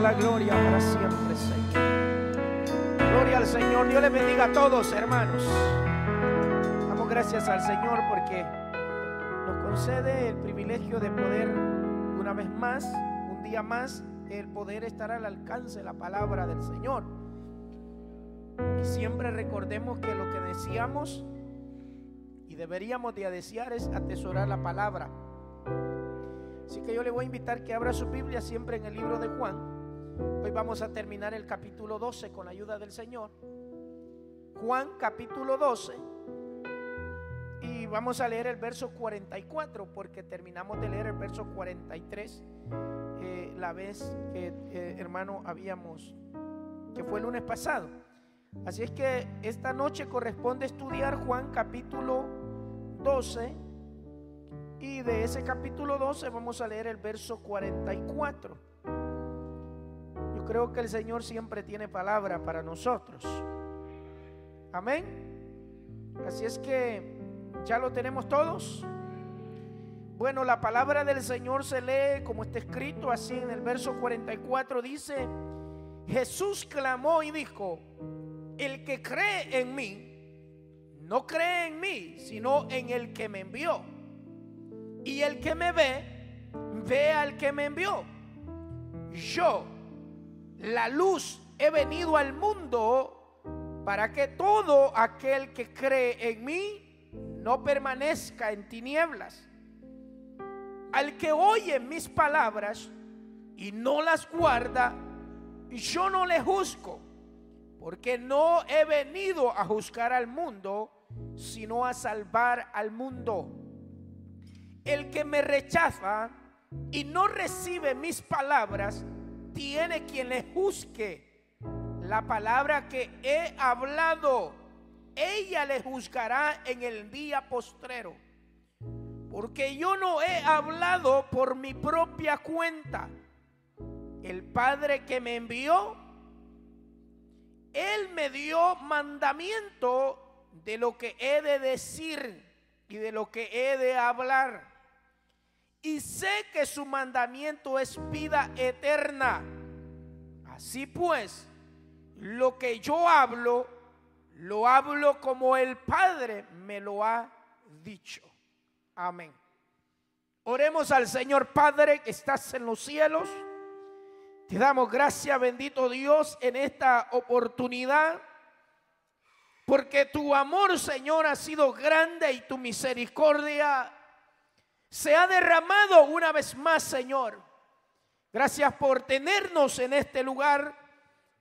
la gloria para siempre, Señor. Gloria al Señor. Dios les bendiga a todos, hermanos. Damos gracias al Señor porque nos concede el privilegio de poder, una vez más, un día más, el poder estar al alcance de la palabra del Señor. Y siempre recordemos que lo que decíamos y deberíamos de desear es atesorar la palabra. Así que yo le voy a invitar que abra su Biblia siempre en el libro de Juan. Hoy vamos a terminar el capítulo 12 con la ayuda del Señor. Juan capítulo 12. Y vamos a leer el verso 44 porque terminamos de leer el verso 43 eh, la vez que eh, hermano habíamos, que fue el lunes pasado. Así es que esta noche corresponde estudiar Juan capítulo 12 y de ese capítulo 12 vamos a leer el verso 44 creo que el Señor siempre tiene palabra para nosotros. Amén. Así es que ya lo tenemos todos. Bueno, la palabra del Señor se lee como está escrito así en el verso 44. Dice, Jesús clamó y dijo, el que cree en mí, no cree en mí, sino en el que me envió. Y el que me ve, ve al que me envió. Yo la luz he venido al mundo para que todo aquel que cree en mí no permanezca en tinieblas. Al que oye mis palabras y no las guarda, yo no le juzgo, porque no he venido a juzgar al mundo, sino a salvar al mundo. El que me rechaza y no recibe mis palabras, tiene quien le juzgue. La palabra que he hablado, ella le juzgará en el día postrero. Porque yo no he hablado por mi propia cuenta. El Padre que me envió, Él me dio mandamiento de lo que he de decir y de lo que he de hablar y sé que su mandamiento es vida eterna. Así pues, lo que yo hablo, lo hablo como el Padre me lo ha dicho. Amén. Oremos al Señor Padre que estás en los cielos. Te damos gracias, bendito Dios, en esta oportunidad. Porque tu amor, Señor, ha sido grande y tu misericordia se ha derramado una vez más, Señor. Gracias por tenernos en este lugar.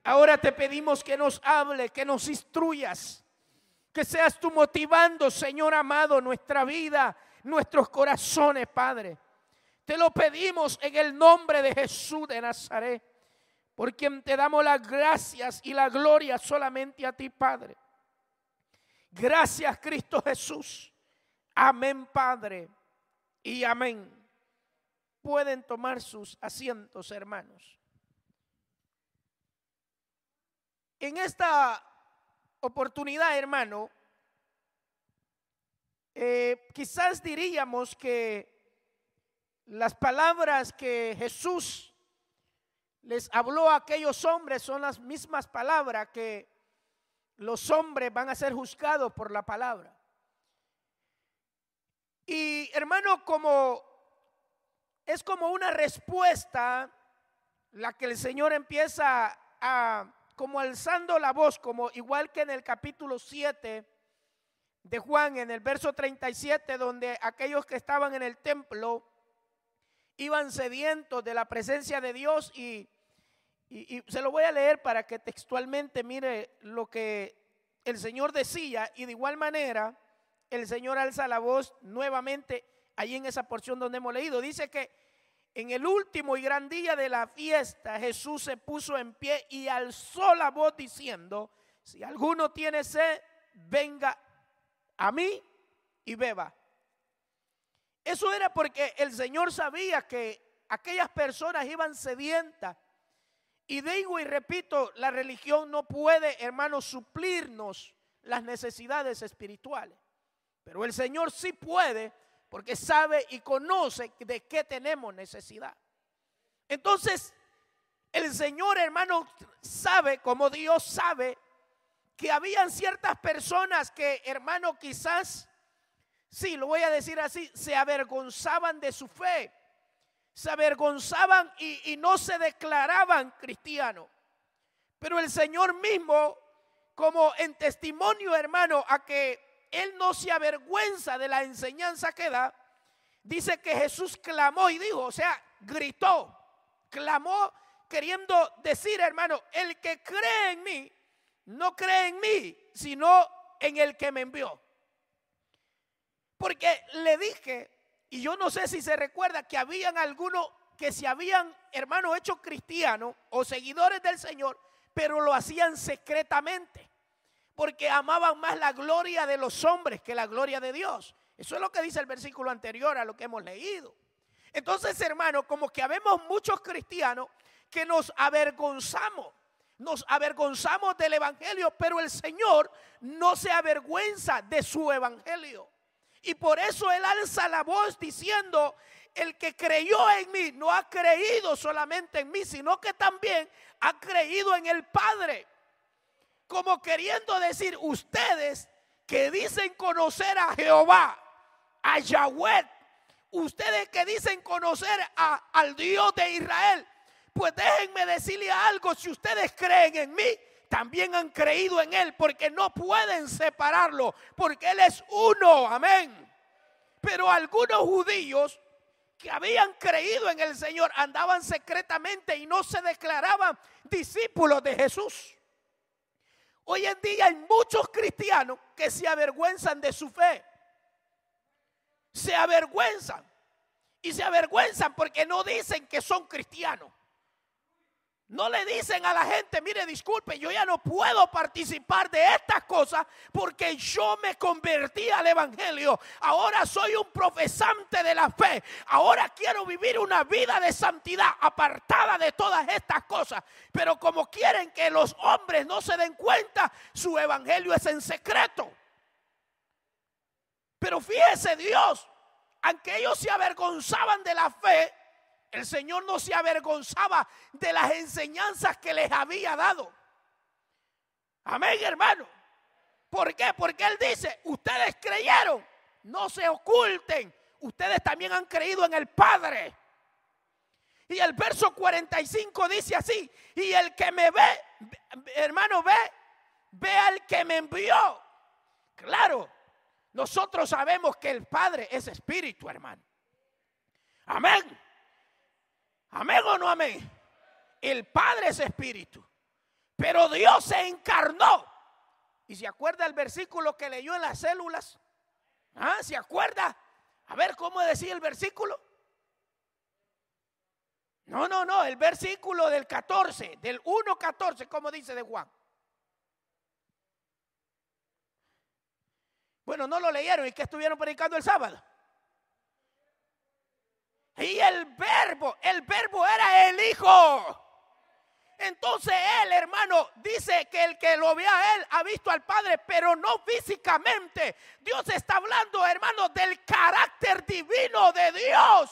Ahora te pedimos que nos hable, que nos instruyas, que seas tú motivando, Señor amado, nuestra vida, nuestros corazones, Padre. Te lo pedimos en el nombre de Jesús de Nazaret, por quien te damos las gracias y la gloria solamente a ti, Padre. Gracias, Cristo Jesús. Amén, Padre y amén. Pueden tomar sus asientos, hermanos. En esta oportunidad, hermano, eh, quizás diríamos que las palabras que Jesús les habló a aquellos hombres son las mismas palabras que los hombres van a ser juzgados por la palabra. Y hermano, como es como una respuesta la que el Señor empieza a como alzando la voz, como igual que en el capítulo 7 de Juan, en el verso 37, donde aquellos que estaban en el templo iban sedientos de la presencia de Dios y, y se lo voy a leer para que textualmente mire lo que el Señor decía y de igual manera el Señor alza la voz nuevamente ahí en esa porción donde hemos leído. Dice que en el último y gran día de la fiesta Jesús se puso en pie y alzó la voz diciendo, si alguno tiene sed, venga a mí y beba. Eso era porque el Señor sabía que aquellas personas iban sedientas. Y digo y repito, la religión no puede, hermanos, suplirnos las necesidades espirituales. Pero el Señor sí puede porque sabe y conoce de qué tenemos necesidad. Entonces, el Señor hermano sabe, como Dios sabe, que habían ciertas personas que hermano quizás, sí, lo voy a decir así, se avergonzaban de su fe, se avergonzaban y, y no se declaraban cristianos. Pero el Señor mismo, como en testimonio hermano, a que él no se avergüenza de la enseñanza que da, dice que Jesús clamó y dijo, o sea, gritó, clamó queriendo decir, hermano, el que cree en mí, no cree en mí, sino en el que me envió. Porque le dije, y yo no sé si se recuerda, que habían algunos que se habían, hermano, hecho cristianos o seguidores del Señor, pero lo hacían secretamente porque amaban más la gloria de los hombres que la gloria de Dios. Eso es lo que dice el versículo anterior a lo que hemos leído. Entonces, hermano, como que habemos muchos cristianos que nos avergonzamos, nos avergonzamos del Evangelio, pero el Señor no se avergüenza de su Evangelio. Y por eso Él alza la voz diciendo, el que creyó en mí no ha creído solamente en mí, sino que también ha creído en el Padre como queriendo decir ustedes que dicen conocer a Jehová, a Yahweh, ustedes que dicen conocer al Dios de Israel, pues déjenme decirle algo, si ustedes creen en mí, también han creído en Él, porque no pueden separarlo, porque Él es uno, amén. Pero algunos judíos que habían creído en el Señor andaban secretamente y no se declaraban discípulos de Jesús. Hoy en día hay muchos cristianos que se avergüenzan de su fe. Se avergüenzan. Y se avergüenzan porque no dicen que son cristianos. No le dicen a la gente, mire, disculpe, yo ya no puedo participar de estas cosas porque yo me convertí al Evangelio. Ahora soy un profesante de la fe. Ahora quiero vivir una vida de santidad apartada de todas estas cosas. Pero como quieren que los hombres no se den cuenta, su Evangelio es en secreto. Pero fíjese Dios, aunque ellos se avergonzaban de la fe, el Señor no se avergonzaba de las enseñanzas que les había dado. Amén, hermano. ¿Por qué? Porque Él dice, ustedes creyeron, no se oculten. Ustedes también han creído en el Padre. Y el verso 45 dice así, y el que me ve, hermano, ve, ve al que me envió. Claro, nosotros sabemos que el Padre es espíritu, hermano. Amén. Amén o no amén. El Padre es espíritu. Pero Dios se encarnó. ¿Y se acuerda el versículo que leyó en las células? ¿Ah, ¿Se acuerda? A ver cómo decía el versículo. No, no, no, el versículo del 14, del 1.14, como dice de Juan. Bueno, no lo leyeron y que estuvieron predicando el sábado. Y el verbo, el verbo era el Hijo. Entonces él, hermano, dice que el que lo vea a él ha visto al Padre, pero no físicamente. Dios está hablando, hermano, del carácter divino de Dios.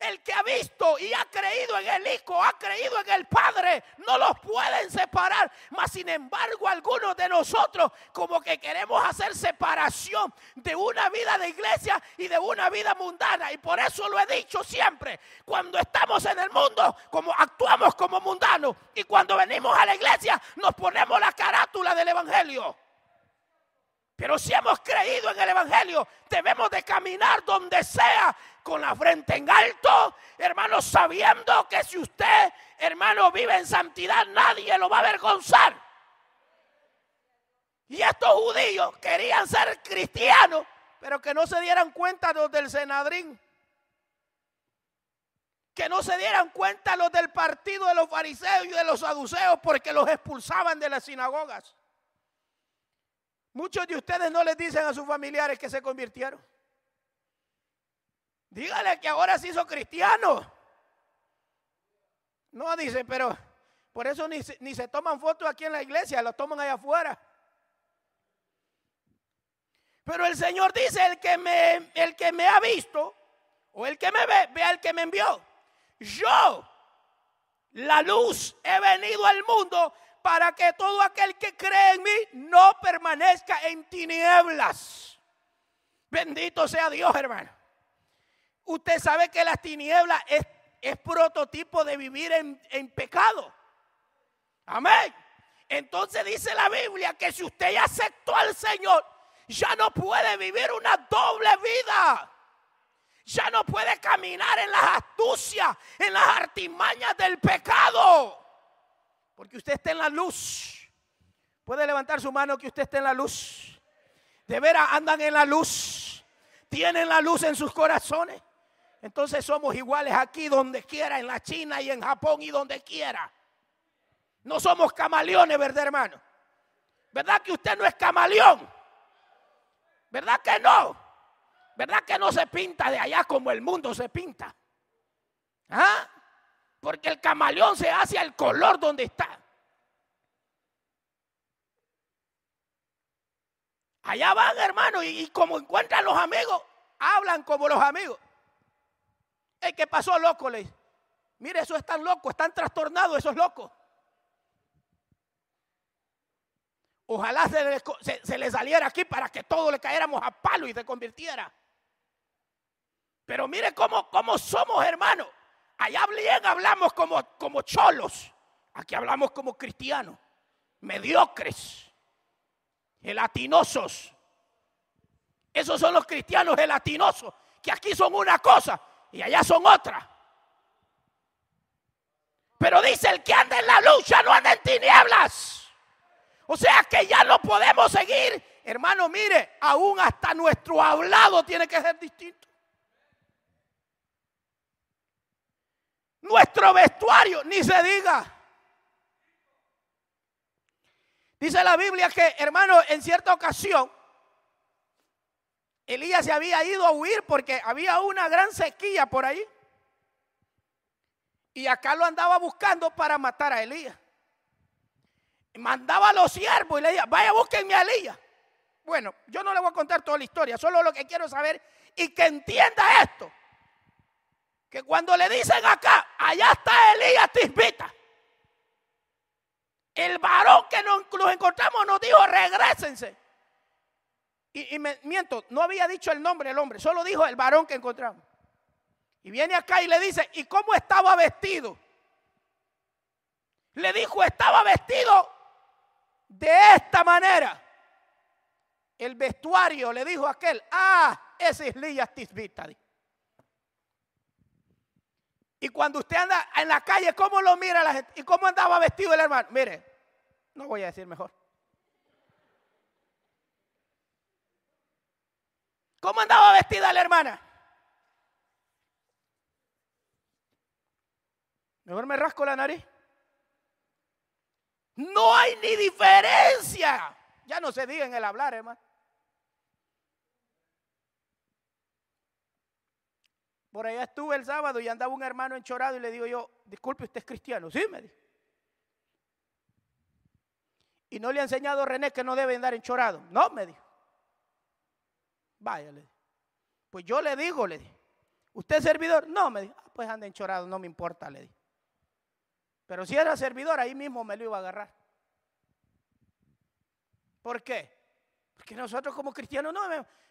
El que ha visto y ha creído en el Hijo, ha creído en el Padre, no los pueden separar. Mas sin embargo, algunos de nosotros como que queremos hacer separación de una vida de iglesia y de una vida mundana. Y por eso lo he dicho siempre, cuando estamos en el mundo, como actuamos como mundanos y cuando venimos a la iglesia nos ponemos la carátula del evangelio. Pero si hemos creído en el Evangelio, debemos de caminar donde sea con la frente en alto, hermano, sabiendo que si usted, hermano, vive en santidad, nadie lo va a avergonzar. Y estos judíos querían ser cristianos, pero que no se dieran cuenta los del Senadrín. Que no se dieran cuenta los del partido de los fariseos y de los saduceos porque los expulsaban de las sinagogas. Muchos de ustedes no les dicen a sus familiares que se convirtieron. Dígale que ahora se hizo cristiano. No, dice, pero por eso ni, se toman fotos aquí en la iglesia, lo toman allá afuera. Pero el Señor dice, el que me, el que me ha visto, o el que me ve, ve el que me envió. Yo, la luz, he venido al mundo para que todo aquel que cree en mí no permanezca en tinieblas. Bendito sea Dios, hermano. Usted sabe que las tinieblas es, es prototipo de vivir en, en pecado. Amén. Entonces dice la Biblia que si usted ya aceptó al Señor, ya no puede vivir una doble vida. Ya no puede caminar en las astucias, en las artimañas del pecado. Porque usted está en la luz. Puede levantar su mano que usted está en la luz. De veras andan en la luz. Tienen la luz en sus corazones. Entonces somos iguales aquí donde quiera, en la China y en Japón y donde quiera. No somos camaleones, ¿verdad, hermano? ¿Verdad que usted no es camaleón? ¿Verdad que no? ¿Verdad que no se pinta de allá como el mundo se pinta? ¿Ah? Porque el camaleón se hace al color donde está. Allá van, hermano, y como encuentran los amigos, hablan como los amigos qué pasó, loco. Le mire, eso es tan loco, están trastornados, esos locos. Ojalá se le, saliera aquí para que todos le caéramos a palo y se convirtiera. Pero mire cómo, cómo somos, hermanos. Allá bien hablamos como, como cholos. Aquí hablamos como cristianos, mediocres, gelatinosos. Esos son los cristianos gelatinosos, que aquí son una cosa y allá son otras. Pero dice el que anda en la lucha no anda en tinieblas. O sea que ya no podemos seguir. Hermano, mire, aún hasta nuestro hablado tiene que ser distinto. Nuestro vestuario, ni se diga. Dice la Biblia que, hermano, en cierta ocasión, Elías se había ido a huir porque había una gran sequía por ahí. Y acá lo andaba buscando para matar a Elías. Mandaba a los siervos y le decía, vaya, búsquenme a Elías. Bueno, yo no le voy a contar toda la historia, solo lo que quiero saber y que entienda esto. Que cuando le dicen acá, allá está Elías Tisbita. El varón que nos, encontramos nos dijo, regresense. Y, miento, no había dicho el nombre del hombre, solo dijo el varón que encontramos. Y viene acá y le dice, ¿y cómo estaba vestido? Le dijo, estaba vestido de esta manera. El vestuario le dijo a aquel, ah, ese es Lías Y cuando usted anda en la calle, ¿cómo lo mira la gente? ¿Y cómo andaba vestido el hermano? Mire, no voy a decir mejor. ¿Cómo andaba vestida la hermana? Mejor me rasco la nariz. No hay ni diferencia. Ya no se diga en el hablar, hermano. Por allá estuve el sábado y andaba un hermano enchorado y le digo yo, disculpe, usted es cristiano. Sí, me dijo. Y no le ha enseñado René que no debe andar enchorado. No, me dijo. Vaya, Pues yo le digo, le di. ¿Usted servidor? No, me dijo. Ah, pues anda enchorado, no me importa, le di. Pero si era servidor, ahí mismo me lo iba a agarrar. ¿Por qué? Porque nosotros como cristianos no.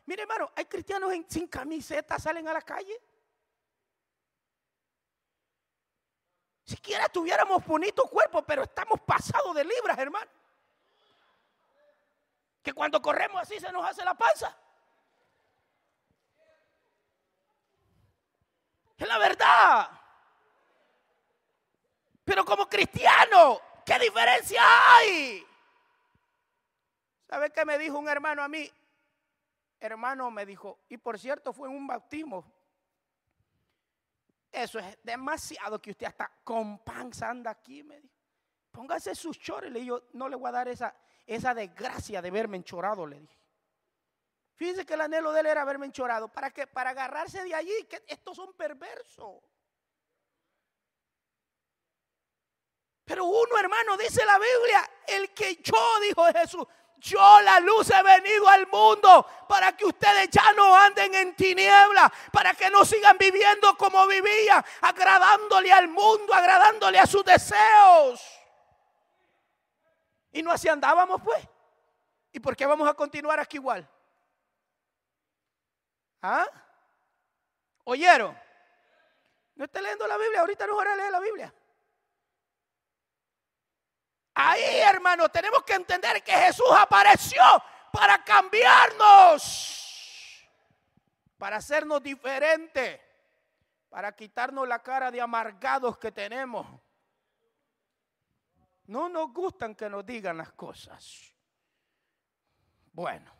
Mire, hermano, hay cristianos en, sin camiseta, salen a la calle. Siquiera tuviéramos bonito cuerpo, pero estamos pasados de libras, hermano. Que cuando corremos así se nos hace la panza. Es la verdad. Pero como cristiano, ¿qué diferencia hay? ¿Sabe qué me dijo un hermano a mí? Hermano me dijo, y por cierto fue un bautismo. Eso es demasiado que usted hasta con panza anda aquí, me dijo. Póngase sus chores. Le digo, no le voy a dar esa, esa desgracia de verme enchorado, le dije. Fíjense que el anhelo de él era haberme enchorado. ¿Para que Para agarrarse de allí, que estos son perversos. Pero uno, hermano, dice la Biblia, el que yo, dijo Jesús, yo la luz he venido al mundo para que ustedes ya no anden en tinieblas, para que no sigan viviendo como vivía, agradándole al mundo, agradándole a sus deseos. Y no así andábamos pues. ¿Y por qué vamos a continuar aquí igual? ¿Ah? ¿Oyeron? No está leyendo la Biblia, ahorita no es a leer la Biblia. Ahí, hermano, tenemos que entender que Jesús apareció para cambiarnos, para hacernos diferentes, para quitarnos la cara de amargados que tenemos. No nos gustan que nos digan las cosas. Bueno,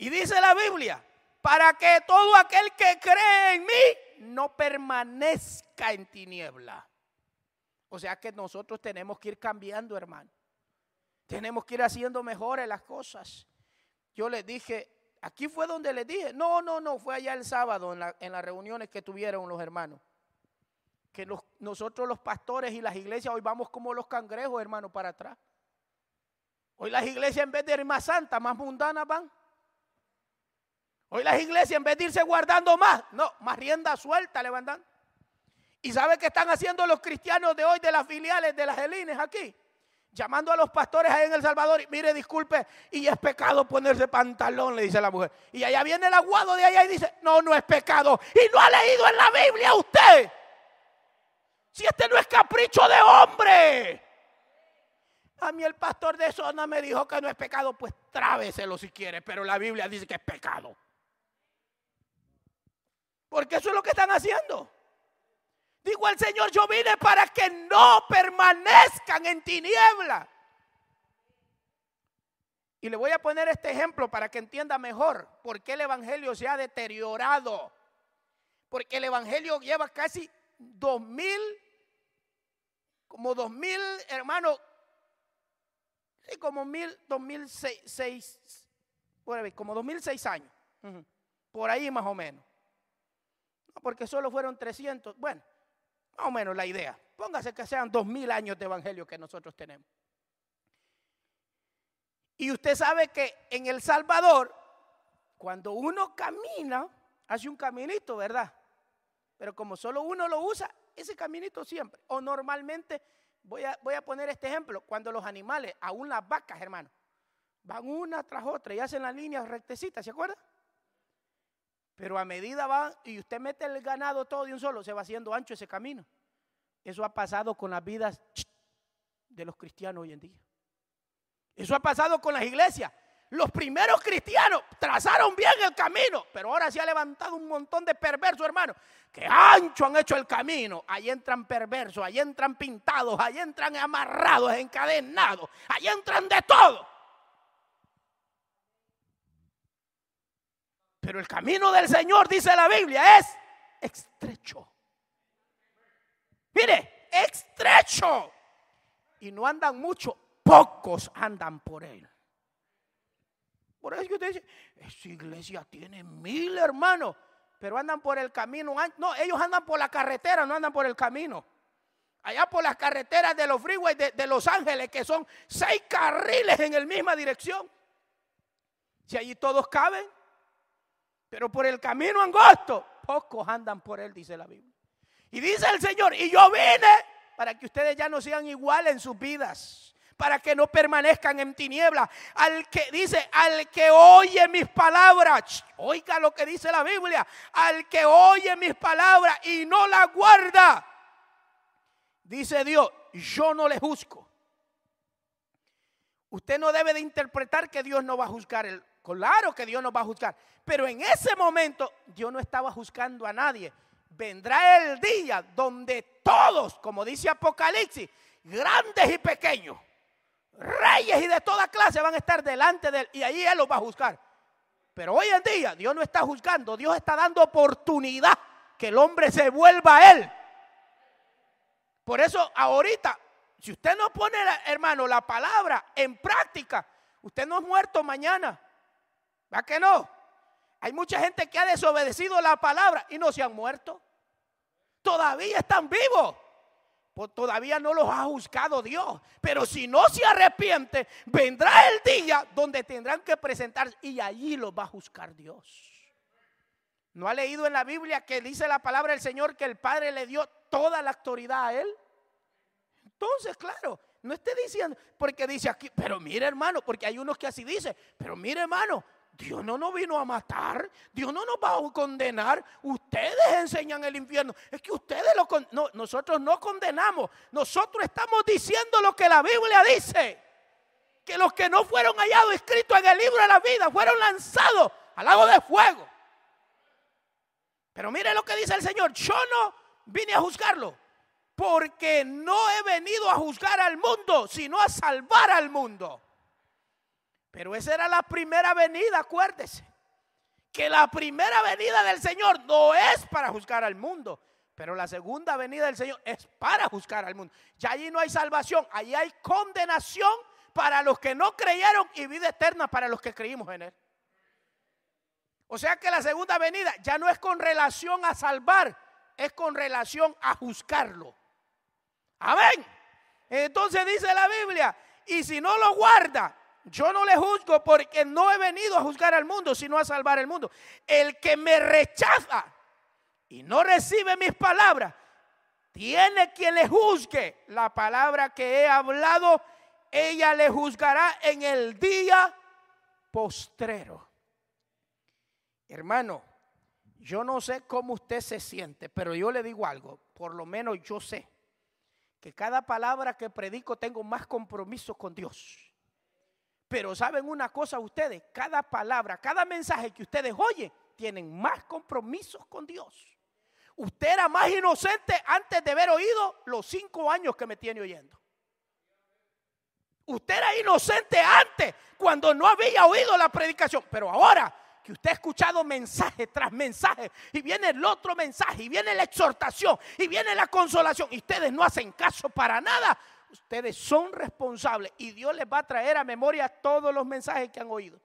y dice la Biblia, para que todo aquel que cree en mí no permanezca en tiniebla. O sea que nosotros tenemos que ir cambiando, hermano. Tenemos que ir haciendo mejores las cosas. Yo les dije, aquí fue donde les dije, no, no, no, fue allá el sábado en, las reuniones que tuvieron los hermanos. Que nosotros los pastores y las iglesias hoy vamos como los cangrejos, hermano, para atrás. Hoy las iglesias en vez de ir más santa, más mundanas van. Hoy las iglesias, en vez de irse guardando más, no, más rienda suelta le van ¿Y sabe qué están haciendo los cristianos de hoy de las filiales de las Elines aquí? Llamando a los pastores ahí en El Salvador, y, mire, disculpe, y es pecado ponerse pantalón, le dice la mujer. Y allá viene el aguado de allá y dice, no, no es pecado. Y no ha leído en la Biblia usted. Si este no es capricho de hombre. A mí el pastor de zona me dijo que no es pecado, pues tráveselo si quiere, pero la Biblia dice que es pecado. Porque eso es lo que están haciendo. Digo al Señor, yo vine para que no permanezcan en tiniebla. Y le voy a poner este ejemplo para que entienda mejor por qué el Evangelio se ha deteriorado. Porque el Evangelio lleva casi dos mil, como dos mil, hermano, sí, como mil, dos mil seis, como dos mil seis años. Por ahí más o menos porque solo fueron 300. Bueno, más o menos la idea. Póngase que sean 2000 años de evangelio que nosotros tenemos. Y usted sabe que en El Salvador, cuando uno camina, hace un caminito, ¿verdad? Pero como solo uno lo usa, ese caminito siempre. O normalmente, voy a, voy a poner este ejemplo, cuando los animales, aún las vacas, hermano, van una tras otra y hacen las líneas rectecitas, ¿se acuerdan? Pero a medida va y usted mete el ganado todo de un solo, se va haciendo ancho ese camino. Eso ha pasado con las vidas de los cristianos hoy en día. Eso ha pasado con las iglesias. Los primeros cristianos trazaron bien el camino, pero ahora se ha levantado un montón de perversos, hermano, que ancho han hecho el camino. Ahí entran perversos, ahí entran pintados, ahí entran amarrados, encadenados, ahí entran de todo. Pero el camino del Señor, dice la Biblia, es estrecho. Mire, estrecho. Y no andan mucho, pocos andan por él. Por eso que usted dice, esa iglesia tiene mil hermanos, pero andan por el camino. No, ellos andan por la carretera, no andan por el camino. Allá por las carreteras de los freeways de, de Los Ángeles, que son seis carriles en la misma dirección. Si allí todos caben, pero por el camino angosto, pocos andan por él, dice la Biblia. Y dice el Señor, y yo vine para que ustedes ya no sean iguales en sus vidas, para que no permanezcan en tinieblas. Al que dice, al que oye mis palabras, oiga lo que dice la Biblia, al que oye mis palabras y no las guarda, dice Dios, yo no le juzgo. Usted no debe de interpretar que Dios no va a juzgar el, Claro que Dios nos va a juzgar. Pero en ese momento Dios no estaba juzgando a nadie. Vendrá el día donde todos, como dice Apocalipsis, grandes y pequeños, reyes y de toda clase van a estar delante de él y ahí él los va a juzgar. Pero hoy en día Dios no está juzgando, Dios está dando oportunidad que el hombre se vuelva a él. Por eso ahorita, si usted no pone, hermano, la palabra en práctica, usted no es muerto mañana. ¿Va que no? Hay mucha gente que ha desobedecido la palabra y no se han muerto. Todavía están vivos. Pues todavía no los ha juzgado Dios. Pero si no se arrepiente, vendrá el día donde tendrán que presentarse y allí los va a juzgar Dios. ¿No ha leído en la Biblia que dice la palabra del Señor que el Padre le dio toda la autoridad a él? Entonces, claro, no esté diciendo, porque dice aquí, pero mire hermano, porque hay unos que así dicen, pero mire hermano, Dios no nos vino a matar, Dios no nos va a condenar. Ustedes enseñan el infierno. Es que ustedes lo nosotros no condenamos, nosotros estamos diciendo lo que la Biblia dice. Que los que no fueron hallados escritos en el libro de la vida fueron lanzados al lago de fuego. Pero mire lo que dice el Señor, yo no vine a juzgarlo, porque no he venido a juzgar al mundo, sino a salvar al mundo. Pero esa era la primera venida, acuérdese. Que la primera venida del Señor no es para juzgar al mundo, pero la segunda venida del Señor es para juzgar al mundo. Ya allí no hay salvación, allí hay condenación para los que no creyeron y vida eterna para los que creímos en Él. O sea que la segunda venida ya no es con relación a salvar, es con relación a juzgarlo. Amén. Entonces dice la Biblia, y si no lo guarda, yo no le juzgo porque no he venido a juzgar al mundo, sino a salvar el mundo. El que me rechaza y no recibe mis palabras, tiene quien le juzgue. La palabra que he hablado, ella le juzgará en el día postrero. Hermano, yo no sé cómo usted se siente, pero yo le digo algo, por lo menos yo sé que cada palabra que predico tengo más compromiso con Dios. Pero saben una cosa ustedes, cada palabra, cada mensaje que ustedes oyen, tienen más compromisos con Dios. Usted era más inocente antes de haber oído los cinco años que me tiene oyendo. Usted era inocente antes, cuando no había oído la predicación. Pero ahora que usted ha escuchado mensaje tras mensaje, y viene el otro mensaje, y viene la exhortación, y viene la consolación, y ustedes no hacen caso para nada, Ustedes son responsables y Dios les va a traer a memoria todos los mensajes que han oído.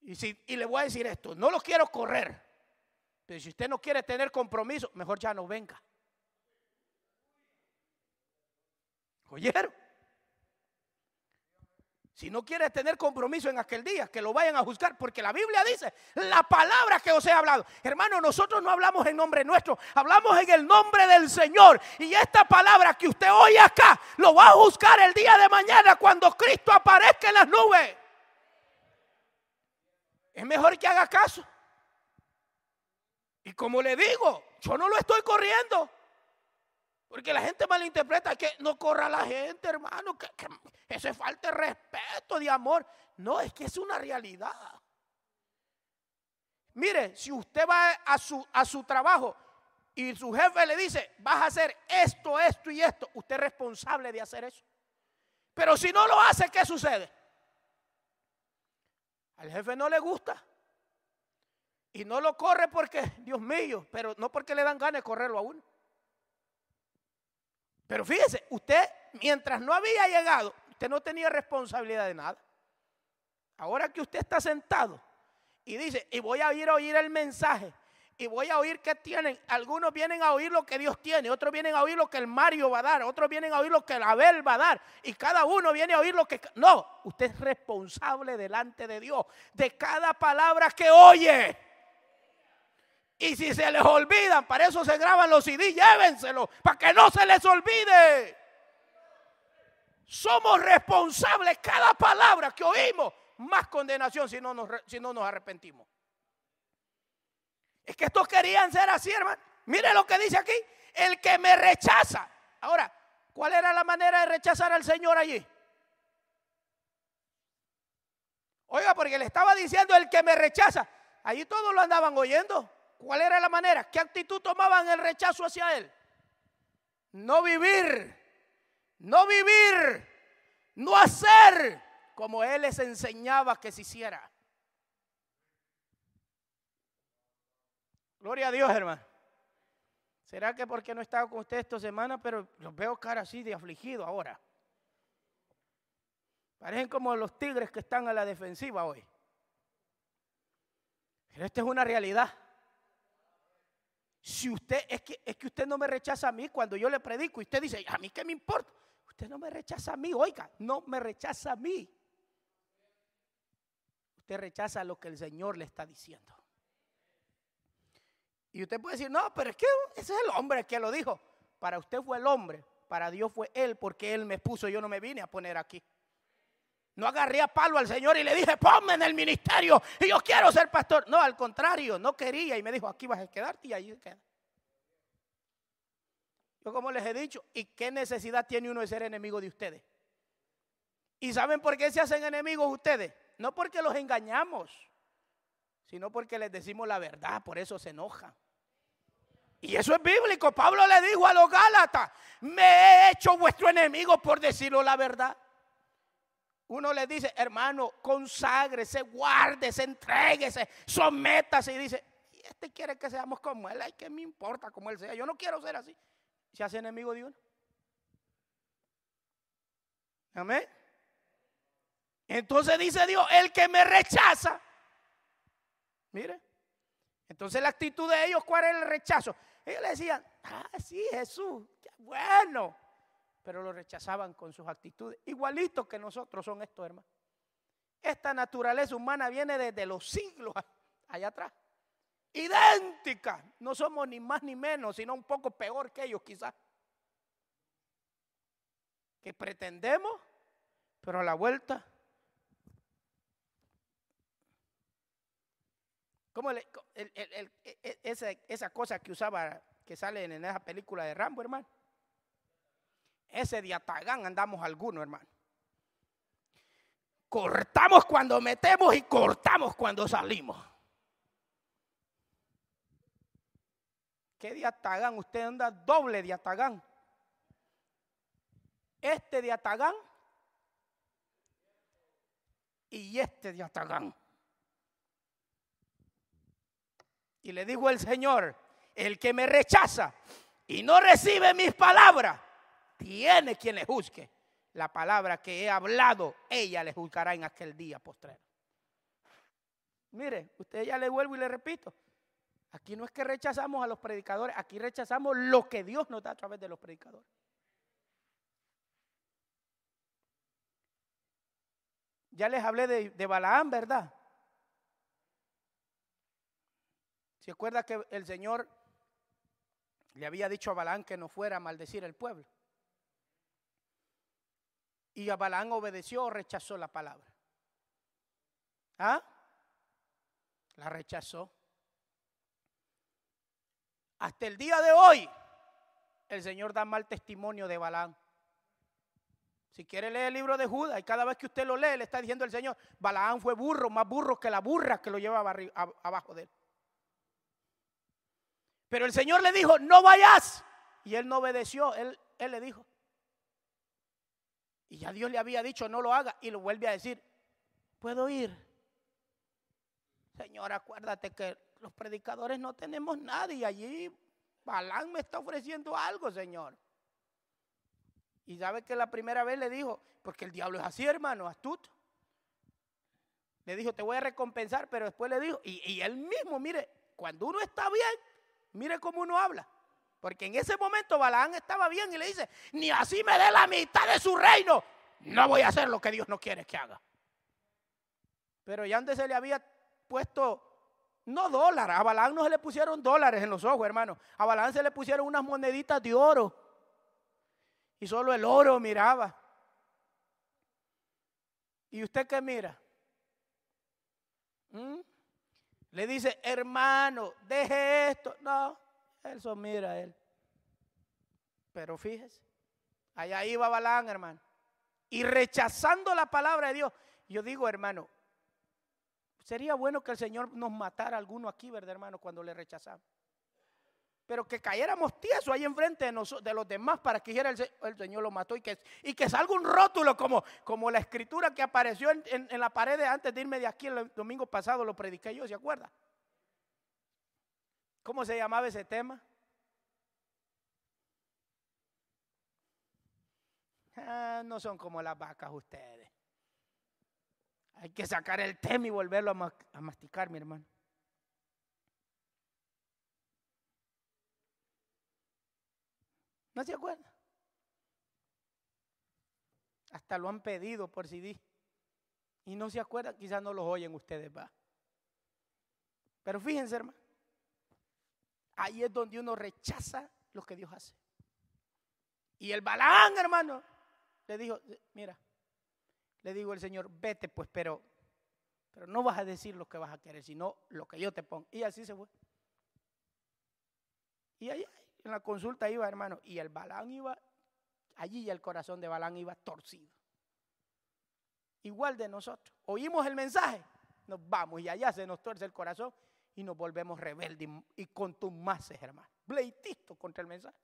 Y, si, le voy a decir esto, no los quiero correr, pero si usted no quiere tener compromiso, mejor ya no venga. ¿Oyeron? Si no quieres tener compromiso en aquel día, que lo vayan a juzgar, porque la Biblia dice la palabra que os he hablado. Hermano, nosotros no hablamos en nombre nuestro, hablamos en el nombre del Señor. Y esta palabra que usted oye acá, lo va a juzgar el día de mañana cuando Cristo aparezca en las nubes. Es mejor que haga caso. Y como le digo, yo no lo estoy corriendo. Porque la gente malinterpreta que no corra la gente, hermano, que, eso es falta de respeto, de amor. No, es que es una realidad. Mire, si usted va a su, a su trabajo y su jefe le dice, vas a hacer esto, esto y esto, usted es responsable de hacer eso. Pero si no lo hace, ¿qué sucede? Al jefe no le gusta. Y no lo corre porque, Dios mío, pero no porque le dan ganas de correrlo aún. Pero fíjese, usted mientras no había llegado, usted no tenía responsabilidad de nada. Ahora que usted está sentado y dice, y voy a ir a oír el mensaje, y voy a oír qué tienen. Algunos vienen a oír lo que Dios tiene, otros vienen a oír lo que el Mario va a dar, otros vienen a oír lo que el Abel va a dar, y cada uno viene a oír lo que... No, usted es responsable delante de Dios de cada palabra que oye. Y si se les olvidan, para eso se graban los CD, llévenselos, para que no se les olvide. Somos responsables cada palabra que oímos, más condenación si no nos, arrepentimos. Es que estos querían ser así, hermano. Mire lo que dice aquí, el que me rechaza. Ahora, ¿cuál era la manera de rechazar al Señor allí? Oiga, porque le estaba diciendo el que me rechaza. Allí todos lo andaban oyendo. ¿Cuál era la manera? ¿Qué actitud tomaban el rechazo hacia él? No vivir, no vivir, no hacer como él les enseñaba que se hiciera. Gloria a Dios, hermano. ¿Será que porque no estado con usted esta semana, pero los veo cara así de afligido ahora? Parecen como los tigres que están a la defensiva hoy. Pero esta es una realidad. Si usted, es que, es que usted no me rechaza a mí cuando yo le predico y usted dice, ¿a mí qué me importa? Usted no me rechaza a mí, oiga, no me rechaza a mí. Usted rechaza lo que el Señor le está diciendo. Y usted puede decir, no, pero es que ese es el hombre que lo dijo. Para usted fue el hombre, para Dios fue Él, porque Él me puso, yo no me vine a poner aquí. No agarré a palo al Señor y le dije, ponme en el ministerio y yo quiero ser pastor. No, al contrario, no quería y me dijo, aquí vas a quedarte y ahí como les he dicho, ¿y qué necesidad tiene uno de ser enemigo de ustedes? ¿Y saben por qué se hacen enemigos ustedes? No porque los engañamos, sino porque les decimos la verdad, por eso se enoja. Y eso es bíblico. Pablo le dijo a los Gálatas, me he hecho vuestro enemigo por decirlo la verdad. Uno le dice, hermano, conságrese, guárdese, entréguese, sométase. Y dice, este quiere que seamos como él, ay, que me importa como él sea, yo no quiero ser así se hace enemigo de uno. Amén. Entonces dice Dios, el que me rechaza. Mire. Entonces la actitud de ellos, ¿cuál es el rechazo? Ellos le decían, ah, sí, Jesús, qué bueno. Pero lo rechazaban con sus actitudes. Igualito que nosotros son estos, hermanos. Esta naturaleza humana viene desde los siglos allá atrás. Idéntica. No somos ni más ni menos, sino un poco peor que ellos quizás. Que pretendemos, pero a la vuelta. Como e, e, esa, esa, cosa que usaba, que sale en esa película de Rambo, hermano. Ese de Atagán andamos algunos, hermano. Cortamos cuando metemos y cortamos cuando salimos. ¿Qué Atagán? Usted anda doble Atagán. Este Atagán y este diatagán. Y le dijo el Señor, el que me rechaza y no recibe mis palabras, tiene quien le juzgue. La palabra que he hablado, ella le juzgará en aquel día postrero. Mire, usted ya le vuelvo y le repito, Aquí no es que rechazamos a los predicadores, aquí rechazamos lo que Dios nos da a través de los predicadores. Ya les hablé de, de Balaam, ¿verdad? ¿Se acuerda que el Señor le había dicho a Balaam que no fuera a maldecir el pueblo? Y a Balaam obedeció o rechazó la palabra. ¿Ah? La rechazó. Hasta el día de hoy, el Señor da mal testimonio de Balán. Si quiere leer el libro de Judas, y cada vez que usted lo lee, le está diciendo el Señor, Balaán fue burro, más burro que la burra que lo llevaba abajo de él. Pero el Señor le dijo, no vayas. Y él no obedeció, él, él le dijo. Y ya Dios le había dicho, no lo haga. Y lo vuelve a decir, puedo ir. Señor, acuérdate que los predicadores no tenemos nadie. y allí Balán me está ofreciendo algo, Señor. Y sabe que la primera vez le dijo, porque el diablo es así, hermano, astuto. Le dijo, te voy a recompensar, pero después le dijo, y, él mismo, mire, cuando uno está bien, mire cómo uno habla. Porque en ese momento Balán estaba bien y le dice, ni así me dé la mitad de su reino, no voy a hacer lo que Dios no quiere que haga. Pero ya antes se le había puesto no dólares. A Balán no se le pusieron dólares en los ojos, hermano. A Balán se le pusieron unas moneditas de oro. Y solo el oro miraba. ¿Y usted qué mira? ¿Mm? Le dice, hermano, deje esto. No, eso mira él. Pero fíjese, allá iba Balán, hermano. Y rechazando la palabra de Dios. Yo digo, hermano, Sería bueno que el Señor nos matara a alguno aquí, ¿verdad, hermano? Cuando le rechazamos. Pero que cayéramos tiesos ahí enfrente de, de los demás para que dijera el, Señor lo mató y que, salga un rótulo como, como la escritura que apareció en, la pared antes de irme de aquí el domingo pasado, lo prediqué yo, ¿se acuerda? ¿Cómo se llamaba ese tema? Ah, no son como las vacas ustedes. Hay que sacar el tema y volverlo a masticar, mi hermano. ¿No se acuerda? Hasta lo han pedido por CD. Y no se acuerda, quizás no los oyen ustedes, va. Pero fíjense, hermano. Ahí es donde uno rechaza lo que Dios hace. Y el balán, hermano, le dijo, mira, le digo al Señor, vete pues, pero, pero no vas a decir lo que vas a querer, sino lo que yo te pongo. Y así se fue. Y allá en la consulta iba, hermano, y el Balán iba, allí ya el corazón de Balán iba torcido. Igual de nosotros. Oímos el mensaje, nos vamos y allá se nos torce el corazón y nos volvemos rebeldes y contumaces, hermano. Bleitito contra el mensaje.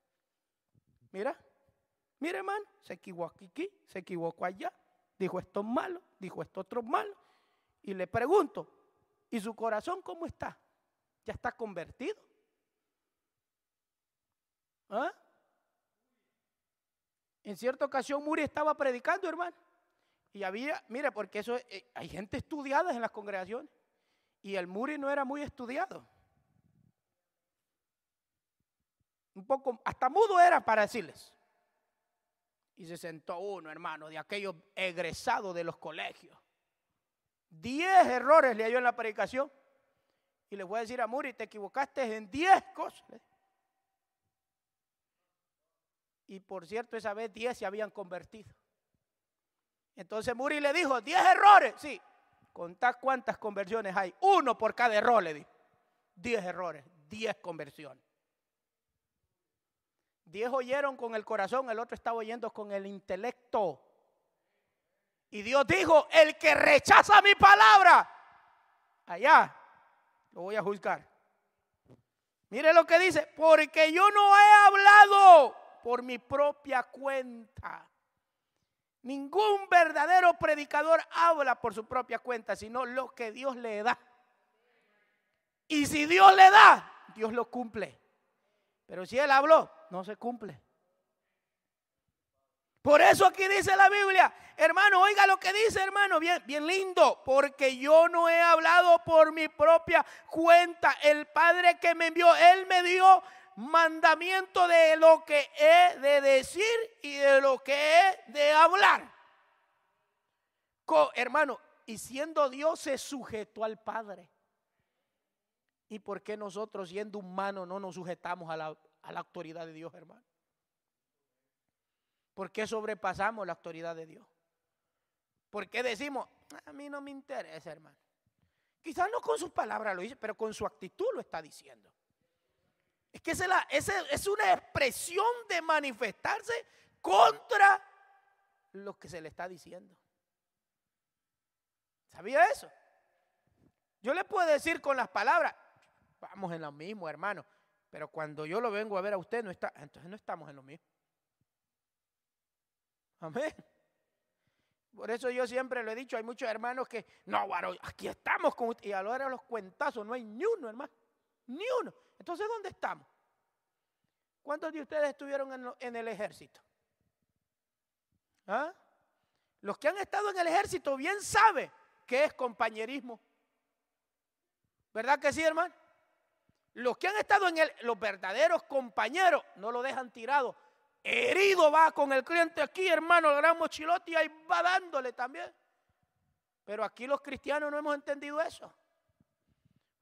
Mira, mira, hermano, se equivocó aquí, se equivocó allá dijo esto malo, dijo esto otro malo. Y le pregunto, ¿y su corazón cómo está? ¿Ya está convertido? ¿Ah? En cierta ocasión Muri estaba predicando, hermano. Y había, mire, porque eso eh, hay gente estudiada en las congregaciones. Y el Muri no era muy estudiado. Un poco, hasta mudo era para decirles. Y se sentó uno, hermano, de aquellos egresados de los colegios. Diez errores le halló en la predicación. Y le voy a decir a Muri, te equivocaste en diez cosas. Y por cierto, esa vez diez se habían convertido. Entonces Muri le dijo, diez errores. Sí, contad cuántas conversiones hay. Uno por cada error, le di. Diez errores, diez conversiones. Diez oyeron con el corazón, el otro estaba oyendo con el intelecto. Y Dios dijo, el que rechaza mi palabra, allá lo voy a juzgar. Mire lo que dice, porque yo no he hablado por mi propia cuenta. Ningún verdadero predicador habla por su propia cuenta, sino lo que Dios le da. Y si Dios le da, Dios lo cumple. Pero si Él habló, no se cumple. Por eso aquí dice la Biblia, hermano, oiga lo que dice, hermano, bien, bien lindo, porque yo no he hablado por mi propia cuenta. El Padre que me envió, Él me dio mandamiento de lo que he de decir y de lo que he de hablar. hermano, y siendo Dios se sujetó al Padre. ¿Y por qué nosotros siendo humanos no nos sujetamos a la, a la autoridad de Dios, hermano? ¿Por qué sobrepasamos la autoridad de Dios? ¿Por qué decimos, a mí no me interesa, hermano? Quizás no con sus palabras lo dice, pero con su actitud lo está diciendo. Es que es una expresión de manifestarse contra lo que se le está diciendo. ¿Sabía eso? Yo le puedo decir con las palabras, vamos en lo mismo, hermano. Pero cuando yo lo vengo a ver a usted, no está, entonces no estamos en lo mismo. Amén. Por eso yo siempre lo he dicho, hay muchos hermanos que, no, bueno, aquí estamos con usted. Y a lo de los cuentazos no hay ni uno, hermano. Ni uno. Entonces, ¿dónde estamos? ¿Cuántos de ustedes estuvieron en, el ejército? ¿Ah? Los que han estado en el ejército bien saben que es compañerismo. ¿Verdad que sí, hermano? Los que han estado en el, los verdaderos compañeros, no lo dejan tirado. Herido va con el cliente aquí, hermano, el gran mochilote, y ahí va dándole también. Pero aquí los cristianos no hemos entendido eso.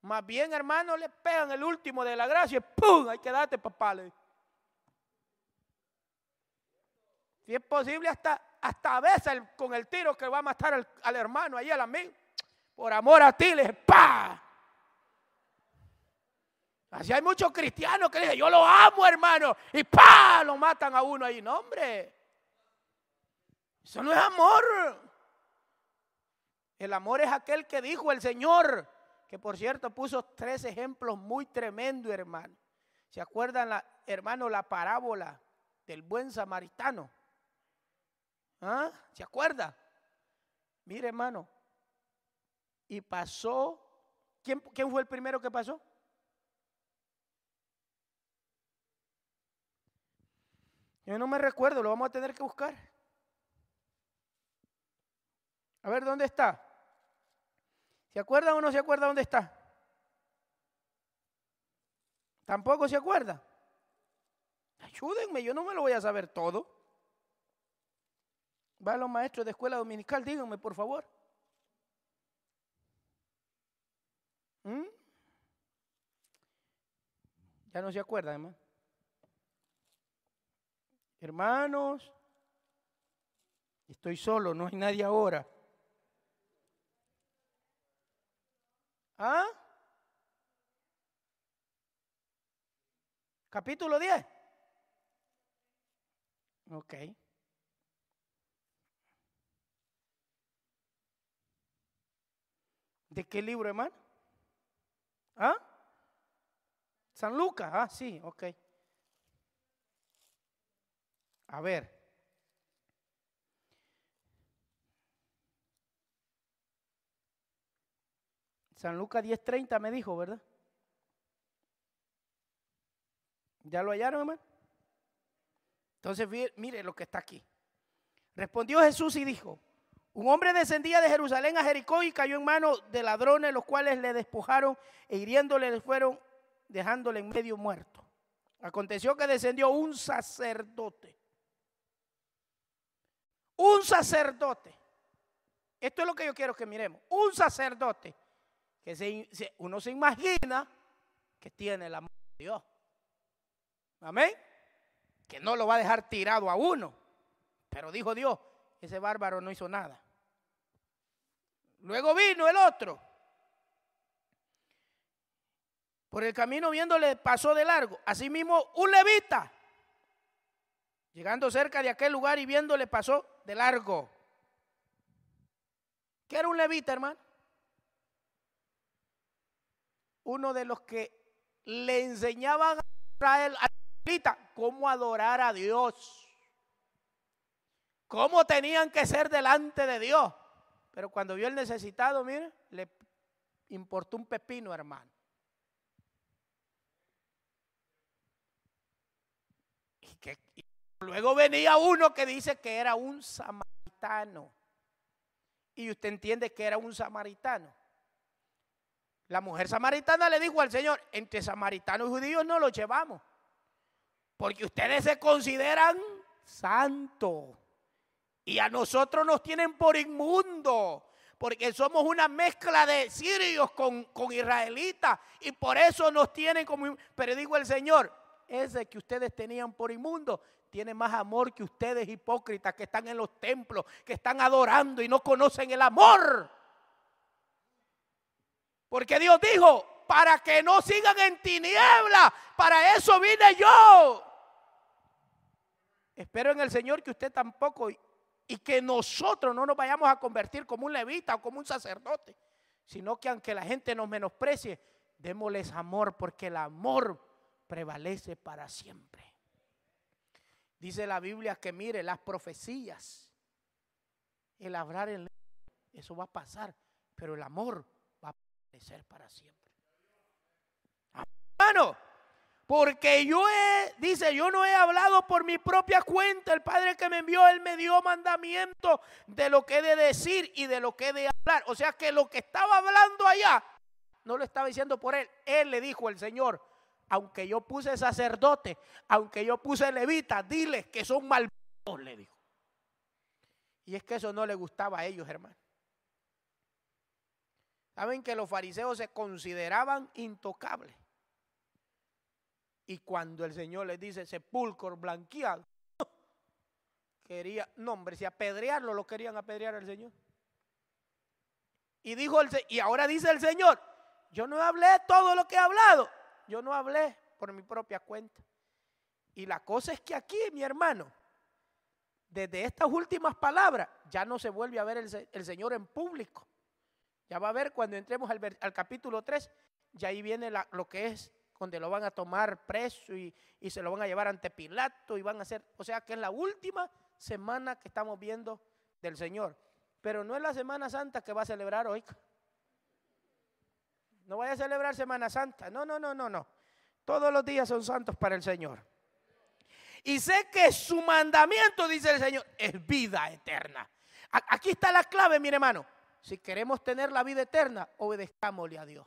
Más bien, hermano, le pegan el último de la gracia y ¡pum! Hay que darte, papá. Si es posible, hasta, hasta a veces con el tiro que va a matar al, hermano, ahí al amigo. Por amor a ti, le ¡pa! Así hay muchos cristianos que dicen, yo lo amo, hermano, y pa, lo matan a uno ahí. No, hombre, eso no es amor. El amor es aquel que dijo el Señor, que por cierto puso tres ejemplos muy tremendo, hermano. ¿Se acuerdan, la, hermano, la parábola del buen samaritano? ¿Ah? ¿Se acuerda? Mire, hermano, y pasó, ¿quién, ¿quién fue el primero que pasó? Yo no me recuerdo, lo vamos a tener que buscar. A ver, ¿dónde está? ¿Se acuerda o no se acuerda dónde está? Tampoco se acuerda. Ayúdenme, yo no me lo voy a saber todo. Va a los maestros de escuela dominical, díganme, por favor. ¿Mm? Ya no se acuerda, además hermanos, estoy solo, no hay nadie ahora. ¿Ah? Capítulo 10. Ok. ¿De qué libro, hermano? ¿Ah? San Lucas, ah, sí, ok. A ver. San Lucas 10:30 me dijo, ¿verdad? ¿Ya lo hallaron, hermano? Entonces, mire lo que está aquí. Respondió Jesús y dijo, un hombre descendía de Jerusalén a Jericó y cayó en manos de ladrones, los cuales le despojaron e hiriéndole le fueron dejándole en medio muerto. Aconteció que descendió un sacerdote un sacerdote. Esto es lo que yo quiero que miremos. Un sacerdote que uno se imagina que tiene el amor de Dios. Amén. Que no lo va a dejar tirado a uno. Pero dijo Dios, ese bárbaro no hizo nada. Luego vino el otro. Por el camino viéndole pasó de largo. Asimismo, un levita. Llegando cerca de aquel lugar y viéndole pasó, de largo. que era un levita, hermano? Uno de los que le enseñaban a Israel a levita cómo adorar a Dios. Cómo tenían que ser delante de Dios. Pero cuando vio el necesitado, miren, le importó un pepino, hermano. ¿Y qué, Luego venía uno que dice que era un samaritano. Y usted entiende que era un samaritano. La mujer samaritana le dijo al Señor, entre samaritanos y judíos no lo llevamos. Porque ustedes se consideran santos. Y a nosotros nos tienen por inmundo. Porque somos una mezcla de sirios con, israelitas. Y por eso nos tienen como... Pero digo el Señor, ese que ustedes tenían por inmundo, tiene más amor que ustedes hipócritas que están en los templos, que están adorando y no conocen el amor. Porque Dios dijo, para que no sigan en tiniebla para eso vine yo. Espero en el Señor que usted tampoco y que nosotros no nos vayamos a convertir como un levita o como un sacerdote, sino que aunque la gente nos menosprecie, démosles amor porque el amor prevalece para siempre. Dice la Biblia que mire las profecías, el hablar en eso va a pasar, pero el amor va a permanecer para siempre. Hermano, porque yo he, dice, yo no he hablado por mi propia cuenta. El Padre que me envió, Él me dio mandamiento de lo que he de decir y de lo que he de hablar. O sea que lo que estaba hablando allá, no lo estaba diciendo por Él. Él le dijo el Señor, aunque yo puse sacerdote, aunque yo puse levita, diles que son malvados, le dijo. Y es que eso no le gustaba a ellos, hermano. Saben que los fariseos se consideraban intocables. Y cuando el Señor les dice sepulcro blanqueado, quería, no hombre, si apedrearlo lo querían apedrear al Señor. Y dijo el, y ahora dice el Señor, yo no hablé todo lo que he hablado, yo no hablé por mi propia cuenta. Y la cosa es que aquí, mi hermano, desde estas últimas palabras, ya no se vuelve a ver el, Señor en público. Ya va a ver cuando entremos al, capítulo 3, ya ahí viene lo que es donde lo van a tomar preso y, y, se lo van a llevar ante Pilato y van a hacer, o sea que es la última semana que estamos viendo del Señor. Pero no es la Semana Santa que va a celebrar hoy, no vaya a celebrar Semana Santa. No, no, no, no, no. Todos los días son santos para el Señor. Y sé que su mandamiento, dice el Señor, es vida eterna. Aquí está la clave, mi hermano. Si queremos tener la vida eterna, obedezcámosle a Dios.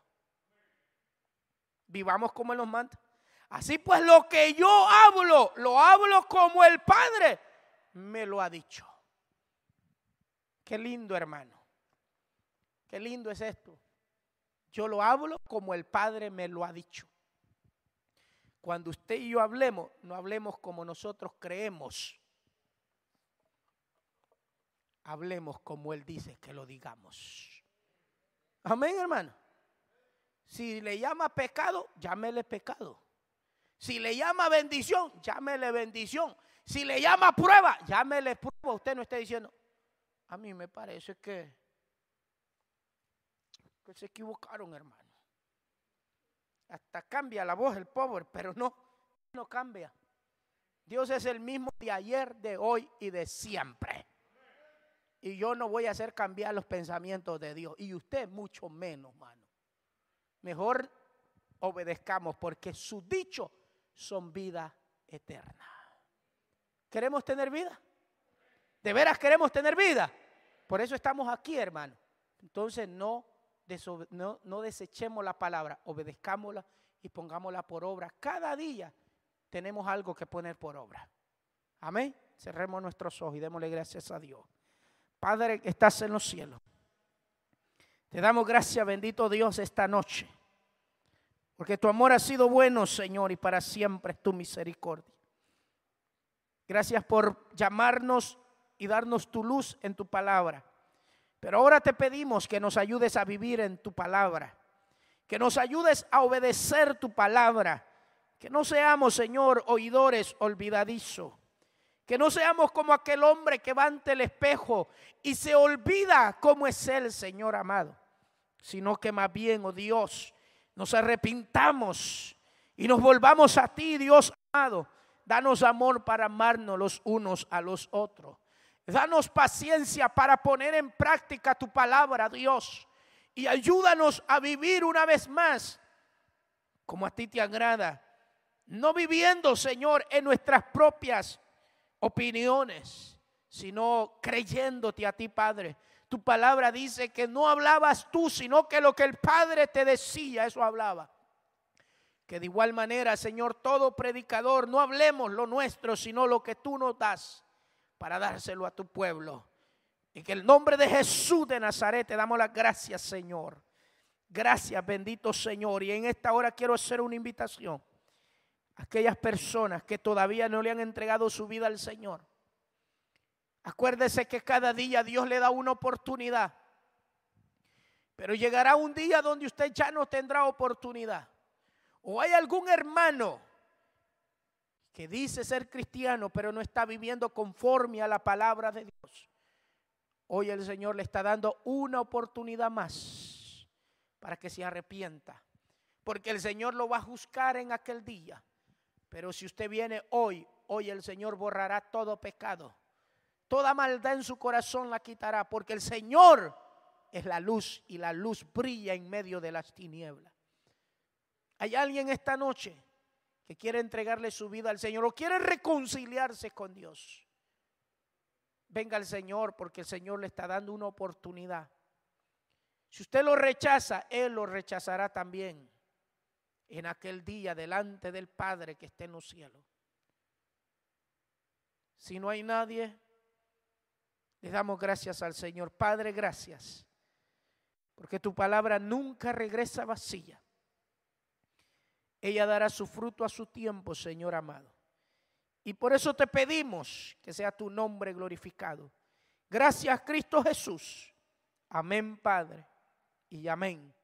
Vivamos como Él nos manda. Así pues, lo que yo hablo, lo hablo como el Padre me lo ha dicho. Qué lindo, hermano. Qué lindo es esto. Yo lo hablo como el Padre me lo ha dicho. Cuando usted y yo hablemos, no hablemos como nosotros creemos. Hablemos como Él dice que lo digamos. Amén, hermano. Si le llama pecado, llámele pecado. Si le llama bendición, llámele bendición. Si le llama prueba, llámele prueba. Usted no está diciendo, a mí me parece que que se equivocaron, hermano. Hasta cambia la voz el pobre, pero no, no cambia. Dios es el mismo de ayer, de hoy y de siempre. Y yo no voy a hacer cambiar los pensamientos de Dios. Y usted mucho menos, hermano. Mejor obedezcamos porque su dicho son vida eterna. ¿Queremos tener vida? ¿De veras queremos tener vida? Por eso estamos aquí, hermano. Entonces no no, no desechemos la palabra, obedezcámosla y pongámosla por obra. Cada día tenemos algo que poner por obra. Amén. Cerremos nuestros ojos y démosle gracias a Dios. Padre que estás en los cielos. Te damos gracias, bendito Dios, esta noche. Porque tu amor ha sido bueno, Señor, y para siempre es tu misericordia. Gracias por llamarnos y darnos tu luz en tu palabra. Pero ahora te pedimos que nos ayudes a vivir en tu palabra, que nos ayudes a obedecer tu palabra, que no seamos, Señor, oidores olvidadizos. Que no seamos como aquel hombre que va ante el espejo y se olvida cómo es él, Señor amado. Sino que más bien, oh Dios, nos arrepintamos y nos volvamos a ti, Dios amado. Danos amor para amarnos los unos a los otros. Danos paciencia para poner en práctica tu palabra, Dios. Y ayúdanos a vivir una vez más como a ti te agrada. No viviendo, Señor, en nuestras propias opiniones, sino creyéndote a ti, Padre. Tu palabra dice que no hablabas tú, sino que lo que el Padre te decía, eso hablaba. Que de igual manera, Señor, todo predicador, no hablemos lo nuestro, sino lo que tú nos das para dárselo a tu pueblo. En el nombre de Jesús de Nazaret te damos las gracias, Señor. Gracias, bendito Señor. Y en esta hora quiero hacer una invitación a aquellas personas que todavía no le han entregado su vida al Señor. Acuérdese que cada día Dios le da una oportunidad. Pero llegará un día donde usted ya no tendrá oportunidad. O hay algún hermano que dice ser cristiano, pero no está viviendo conforme a la palabra de Dios. Hoy el Señor le está dando una oportunidad más para que se arrepienta, porque el Señor lo va a juzgar en aquel día. Pero si usted viene hoy, hoy el Señor borrará todo pecado. Toda maldad en su corazón la quitará, porque el Señor es la luz y la luz brilla en medio de las tinieblas. ¿Hay alguien esta noche que quiere entregarle su vida al Señor o quiere reconciliarse con Dios, venga al Señor porque el Señor le está dando una oportunidad. Si usted lo rechaza, Él lo rechazará también en aquel día delante del Padre que esté en los cielos. Si no hay nadie, le damos gracias al Señor. Padre, gracias, porque tu palabra nunca regresa vacía ella dará su fruto a su tiempo, Señor amado. Y por eso te pedimos que sea tu nombre glorificado. Gracias, Cristo Jesús. Amén, Padre. Y amén.